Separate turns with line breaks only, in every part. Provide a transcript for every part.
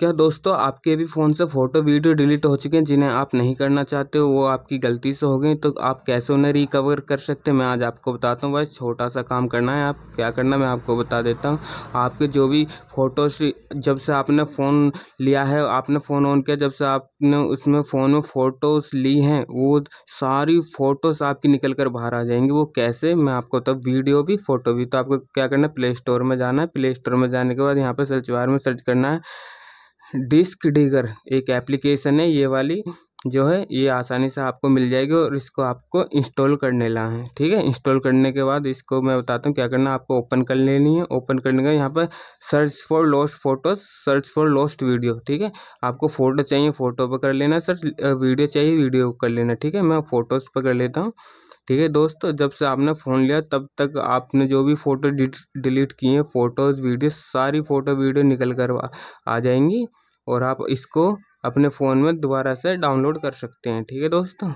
क्या दोस्तों आपके भी फ़ोन से फ़ोटो वीडियो डिलीट हो चुके हैं जिन्हें आप नहीं करना चाहते हो वो आपकी गलती से हो गई तो आप कैसे उन्हें रिकवर कर सकते हैं मैं आज आपको बताता हूँ बस छोटा सा काम करना है आप क्या करना मैं आपको बता देता हूँ आपके जो भी फ़ोटो जब से आपने फ़ोन लिया है आपने फ़ोन ऑन किया जब से आपने उसमें फ़ोन में फ़ोटोज़ ली हैं वो सारी फ़ोटोज़ आपकी निकल कर बाहर आ जाएंगी वो कैसे मैं आपको तब तो वीडियो भी फ़ोटो भी तो आपको क्या करना है प्ले स्टोर में जाना है प्ले स्टोर में जाने के बाद यहाँ पर सर्च बार में सर्च करना है डिस्क डिगर एक एप्लीकेशन है ये वाली जो है ये आसानी से आपको मिल जाएगी और इसको आपको इंस्टॉल करने ला है ठीक है इंस्टॉल करने के बाद इसको मैं बताता हूँ क्या करना आपको ओपन कर लेनी है ओपन करने का यहाँ पर search for lost photos search for lost video ठीक है आपको फ़ोटो चाहिए फ़ोटो पर कर लेना सर्च वीडियो चाहिए वीडियो कर लेना ठीक है मैं फ़ोटोज़ पर कर लेता हूँ ठीक है दोस्तों जब से आपने फ़ोन लिया तब तक आपने जो भी फ़ोटो डिलीट किए हैं फ़ोटोज़ वीडियो सारी फ़ोटो वीडियो निकल कर आ जाएंगी और आप इसको अपने फ़ोन में दोबारा से डाउनलोड कर सकते हैं ठीक है दोस्तों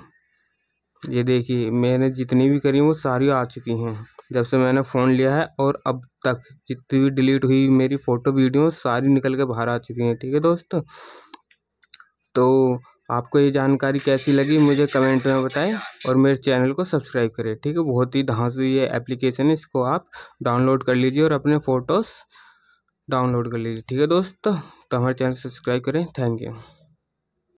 ये देखिए मैंने जितनी भी करी वो सारी आ चुकी हैं जब से मैंने फ़ोन लिया है और अब तक जितनी भी डिलीट हुई मेरी फ़ोटो वीडियो सारी निकल के बाहर आ चुकी हैं ठीक है दोस्तों तो आपको ये जानकारी कैसी लगी मुझे कमेंट में बताएं और मेरे चैनल को सब्सक्राइब करें ठीक है बहुत ही धांसू ये एप्लीकेशन है इसको आप डाउनलोड कर लीजिए और अपने फ़ोटोज़ डाउनलोड कर लीजिए ठीक है दोस्त तो हमारे चैनल सब्सक्राइब करें थैंक यू